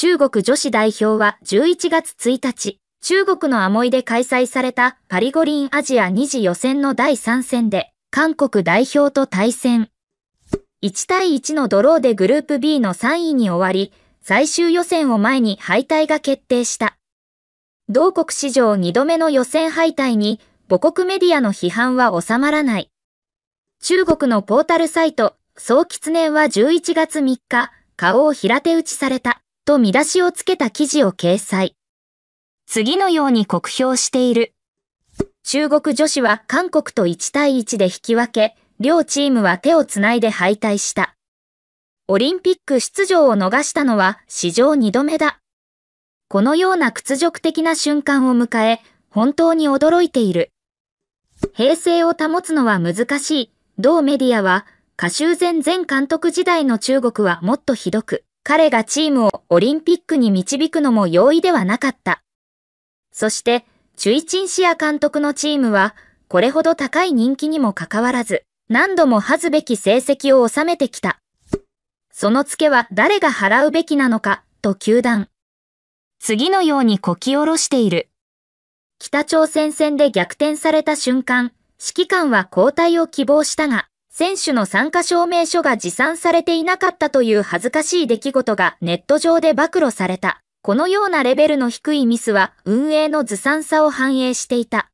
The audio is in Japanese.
中国女子代表は11月1日、中国のアモイで開催されたパリ五輪アジア2次予選の第3戦で、韓国代表と対戦。1対1のドローでグループ B の3位に終わり、最終予選を前に敗退が決定した。同国史上2度目の予選敗退に、母国メディアの批判は収まらない。中国のポータルサイト、総吉年は11月3日、顔を平手打ちされた。と見出しをつけた記事を掲載。次のように酷評している。中国女子は韓国と1対1で引き分け、両チームは手をつないで敗退した。オリンピック出場を逃したのは史上2度目だ。このような屈辱的な瞬間を迎え、本当に驚いている。平静を保つのは難しい。同メディアは、歌集前前監督時代の中国はもっとひどく、彼がチームをオリンピックに導くのも容易ではなかった。そして、チュイチンシア監督のチームは、これほど高い人気にもかかわらず、何度も恥ずべき成績を収めてきた。そのツケは誰が払うべきなのか、と球団。次のようにこき下ろしている。北朝鮮戦で逆転された瞬間、指揮官は交代を希望したが、選手の参加証明書が持参されていなかったという恥ずかしい出来事がネット上で暴露された。このようなレベルの低いミスは運営のずさんさを反映していた。